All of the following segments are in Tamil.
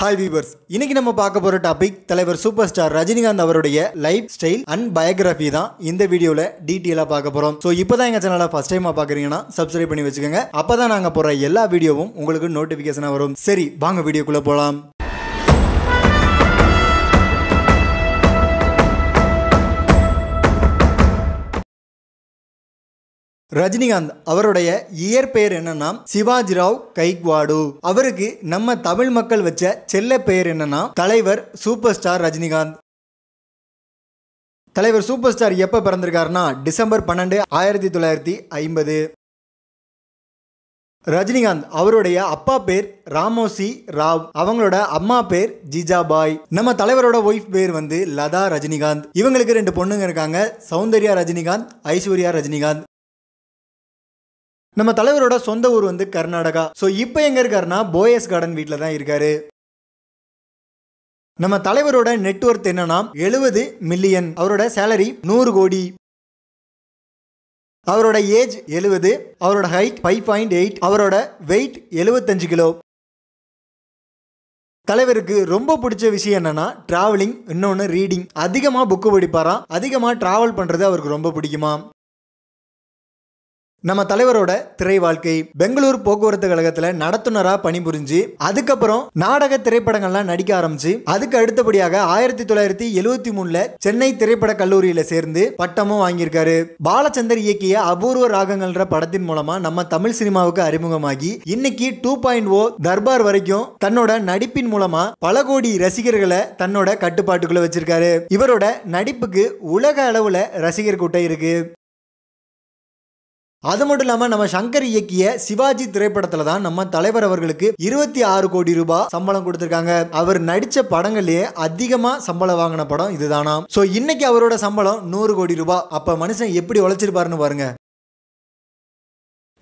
ஹாய் வீவர்ஸ் இன்னைக்கு நம்ம பார்க்க போகிற டாபிக் தலைவர் சூப்பர் ஸ்டார் ரஜினிகாந்த் அவருடைய லைஃப் ஸ்டைல் அண்ட் பயோகிராஃபி தான் இந்த வீடியோவில் டீட்டெயிலாக பார்க்க போகிறோம் ஸோ இப்போ தான் எங்கள் சேனலை ஃபஸ்ட் டைமாக பார்க்குறீங்கன்னா சப்ஸ்கிரைப் பண்ணி வச்சுக்கோங்க அப்போ தான் நாங்கள் போகிற எல்லா வீடியோவும் உங்களுக்கு நோட்டிஃபிகேஷனாக வரும் சரி வாங்க வீடியோக்குள்ளே போகலாம் ரஜினிகாந்த் அவருடைய இயற்பெயர் என்னன்னா சிவாஜிராவ் கைக்வாடு அவருக்கு நம்ம தமிழ் மக்கள் வச்ச செல்ல பெயர் என்னன்னா தலைவர் சூப்பர் ஸ்டார் ரஜினிகாந்த் தலைவர் சூப்பர் ஸ்டார் எப்போ பிறந்திருக்காருன்னா டிசம்பர் பன்னெண்டு ஆயிரத்தி தொள்ளாயிரத்தி ஐம்பது ரஜினிகாந்த் அவருடைய அப்பா பேர் ராமோசி ராவ் அவங்களோட அம்மா பேர் ஜிஜாபாய் நம்ம தலைவரோட ஒய்ஃப் பேர் வந்து லதா ரஜினிகாந்த் இவங்களுக்கு ரெண்டு பொண்ணுங்க இருக்காங்க சௌந்தர்யா ரஜினிகாந்த் ஐஸ்வர்யா ரஜினிகாந்த் நம்ம தலைவரோட சொந்த ஊர் வந்து கர்நாடகா ஸோ இப்போ எங்கே இருக்காருன்னா போயஸ் கார்டன் வீட்டில் தான் இருக்காரு நம்ம தலைவரோட நெட்ஒர்த் என்னன்னா எழுபது மில்லியன் அவரோட சேலரி நூறு கோடி அவரோட ஏஜ் எழுபது அவரோட ஹைட் ஃபைவ் பாயிண்ட் எயிட் அவரோட வெயிட் எழுபத்தஞ்சு கிலோ தலைவருக்கு ரொம்ப பிடிச்ச விஷயம் என்னன்னா டிராவலிங் இன்னொன்று ரீடிங் அதிகமாக புக்கு படிப்பாராம் அதிகமாக ட்ராவல் பண்ணுறது அவருக்கு ரொம்ப பிடிக்குமா நம்ம தலைவரோட திரை வாழ்க்கை பெங்களூர் போக்குவரத்து கழகத்தில் நடத்துனராக பணிபுரிஞ்சு அதுக்கப்புறம் நாடக திரைப்படங்கள்லாம் நடிக்க ஆரம்பிச்சு அதுக்கு அடுத்தபடியாக ஆயிரத்தி தொள்ளாயிரத்தி எழுவத்தி மூணுல சென்னை திரைப்பட கல்லூரியில சேர்ந்து பட்டமும் வாங்கியிருக்காரு பாலச்சந்தர் இயக்கிய அபூர்வ ராகங்கள்ன்ற படத்தின் மூலமா நம்ம தமிழ் சினிமாவுக்கு அறிமுகமாகி இன்னைக்கு டூ பாயிண்ட் ஓ தர்பார் வரைக்கும் தன்னோட நடிப்பின் மூலமா பல கோடி ரசிகர்களை தன்னோட கட்டுப்பாட்டுக்குள்ள வச்சிருக்காரு இவரோட நடிப்புக்கு உலக அளவுல ரசிகர் கூட்டம் இருக்கு அது மட்டும் இல்லாமல் நம்ம சங்கர் இயக்கிய சிவாஜி திரைப்படத்தில் தான் நம்ம தலைவர் அவர்களுக்கு இருபத்தி ஆறு கோடி ரூபாய் சம்பளம் கொடுத்துருக்காங்க அவர் நடித்த படங்கள்லேயே அதிகமாக சம்பளம் வாங்கின படம் இதுதானா ஸோ இன்னைக்கு அவரோட சம்பளம் நூறு கோடி ரூபாய் அப்போ மனுஷன் எப்படி உழைச்சிருப்பாருன்னு பாருங்க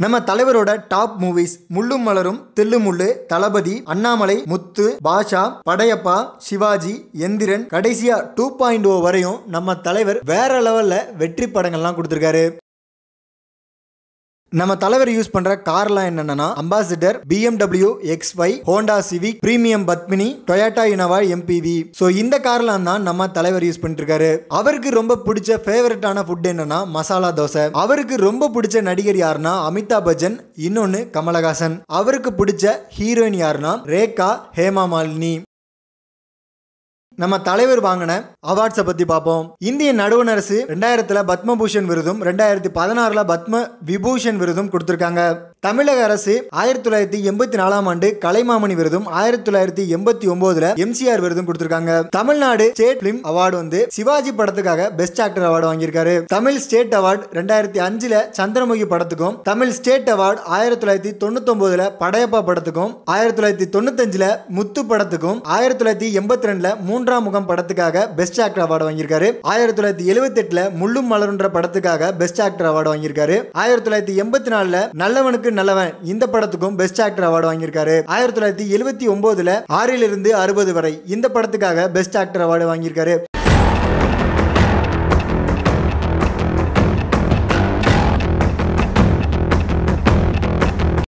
நம்ம தலைவரோட டாப் மூவிஸ் முள்ளும் மலரும் தில்லு முள்ளு தளபதி அண்ணாமலை முத்து பாஷா படையப்பா சிவாஜி எந்திரன் கடைசியா டூ பாயிண்ட் ஓ வரையும் நம்ம தலைவர் வேற லெவல்ல வெற்றி படங்கள்லாம் கொடுத்துருக்காரு நம்ம தலைவர் யூஸ் பண்ற கார்லாம் என்னன்னா Ambassador BMW X five Honda Civic premium Padmini Toyota Innova MPV so இந்த கார்லாம் தான் நம்ம தலைவர் யூஸ் பண்ணிட்டு இருக்காரு அவருக்கு ரொம்ப பிடிச்ச ஃபேவரட்டான ஃபுட் என்னன்னா மசாலா தோசை அவருக்கு ரொம்ப பிடிச்ச நடிகர் யாருன்னா அமிதாப் பச்சன் இன்னொன்று கமலஹாசன் அவருக்கு பிடிச்ச ஹீரோயின் யாருன்னா ரேகா ஹேமா மாலினி நம்ம தலைவர் வாங்கின அவார்ட்ஸை பற்றி பார்ப்போம் இந்திய நடுவண் அரசு ரெண்டாயிரத்தில் பத்மபூஷன் விருதும் ரெண்டாயிரத்தி பதினாறில் பத்ம விபூஷன் விருதும் கொடுத்துருக்காங்க தமிழக அரசு ஆயிரத்தி தொள்ளாயிரத்தி எண்பத்தி நாலாம் ஆண்டு கலைமாமணி விருதும் ஆயிரத்தி தொள்ளாயிரத்தி எண்பத்தி ஒன்பதுல எம்சிஆர் விருதும் கொடுத்திருக்காங்க தமிழ்நாடு ஸ்டேட் பிலிம் அவார்டு வந்து சிவாஜி படத்துக்காக பெஸ்ட் ஆக்டர் அவார்டு வாங்கியிருக்காரு தமிழ் ஸ்டேட் அவார்டு ரெண்டாயிரத்தி அஞ்சுல சந்திரமுகி படத்துக்கும் தமிழ் ஸ்டேட் அவார்டு ஆயிரத்தி தொள்ளாயிரத்தி ஒன்பதுல படையப்பா படத்துக்கும் ஆயிரத்தி தொள்ளாயிரத்தி தொண்ணூத்தஞ்சுல முத்து படத்துக்கும் ஆயிரத்தி தொள்ளாயிரத்தி எண்பத்தி ரெண்டுல மூன்றாம் முகம் படத்துக்காக பெஸ்ட் ஆக்டர் அவார்டு வாங்கியிருக்காரு ஆயிரத்தி தொள்ளாயிரத்தி எழுபத்தி எட்டுல முள்ளும் மலருன்ற படத்துக்காக பெஸ்ட் ஆக்டர் அவார்டு வாங்கியிருக்காரு ஆயிரத்தி தொள்ளாயிரத்தி எண்பத்தி நாலுல நல்லவனுக்கு நல்லவன் இந்த படத்துக்கும் பெஸ்ட் ஆக்டர் அவார்டு வாங்கியிருக்காரு ஆயிரத்தி தொள்ளாயிரத்தி எழுபத்தி ஒன்பதுல ஆறிலிருந்து அறுபது வரை இந்த படத்துக்காக பெஸ்ட் ஆக்டர் அவார்டு வாங்கியிருக்காரு